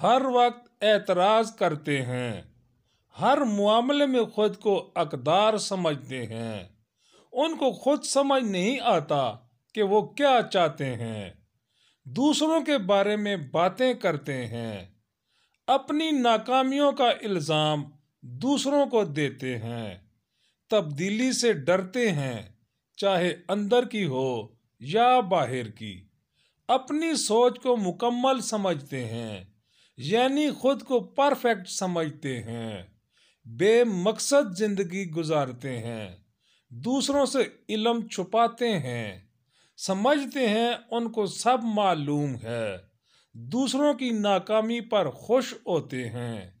हर वक्त एतराज करते हैं हर मामले में खुद को अकदार समझते हैं उनको खुद समझ नहीं आता कि वो क्या चाहते हैं दूसरों के बारे में बातें करते हैं अपनी नाकामियों का इल्ज़ाम दूसरों को देते हैं तब्दीली से डरते हैं चाहे अंदर की हो या बाहर की अपनी सोच को मुकम्मल समझते हैं यानी खुद को परफेक्ट समझते हैं बेमकसद जिंदगी गुजारते हैं दूसरों से इलम छुपाते हैं समझते हैं उनको सब मालूम है दूसरों की नाकामी पर खुश होते हैं